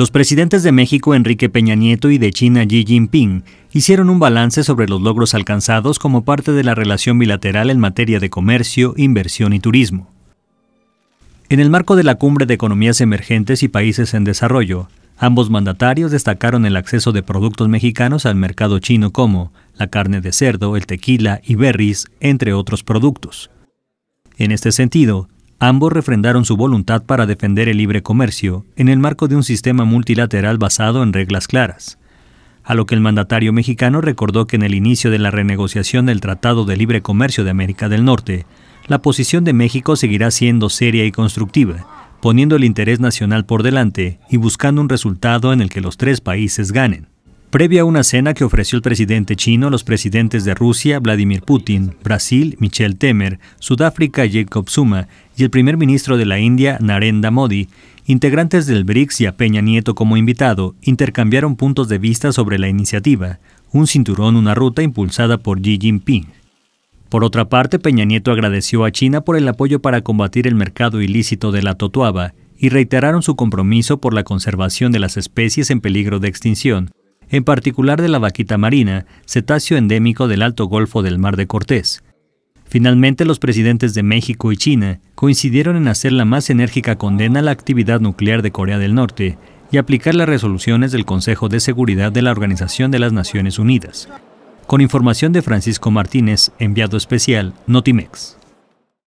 Los presidentes de México Enrique Peña Nieto y de China Xi Jinping hicieron un balance sobre los logros alcanzados como parte de la relación bilateral en materia de comercio, inversión y turismo. En el marco de la Cumbre de Economías Emergentes y Países en Desarrollo, ambos mandatarios destacaron el acceso de productos mexicanos al mercado chino como la carne de cerdo, el tequila y berries, entre otros productos. En este sentido, Ambos refrendaron su voluntad para defender el libre comercio en el marco de un sistema multilateral basado en reglas claras, a lo que el mandatario mexicano recordó que en el inicio de la renegociación del Tratado de Libre Comercio de América del Norte, la posición de México seguirá siendo seria y constructiva, poniendo el interés nacional por delante y buscando un resultado en el que los tres países ganen previa a una cena que ofreció el presidente chino, los presidentes de Rusia, Vladimir Putin, Brasil, Michel Temer, Sudáfrica, Jacob Zuma, y el primer ministro de la India, Narendra Modi, integrantes del BRICS y a Peña Nieto como invitado, intercambiaron puntos de vista sobre la iniciativa, un cinturón, una ruta impulsada por Xi Jinping. Por otra parte, Peña Nieto agradeció a China por el apoyo para combatir el mercado ilícito de la totuaba y reiteraron su compromiso por la conservación de las especies en peligro de extinción, en particular de la vaquita marina, cetáceo endémico del Alto Golfo del Mar de Cortés. Finalmente, los presidentes de México y China coincidieron en hacer la más enérgica condena a la actividad nuclear de Corea del Norte y aplicar las resoluciones del Consejo de Seguridad de la Organización de las Naciones Unidas. Con información de Francisco Martínez, enviado especial, Notimex.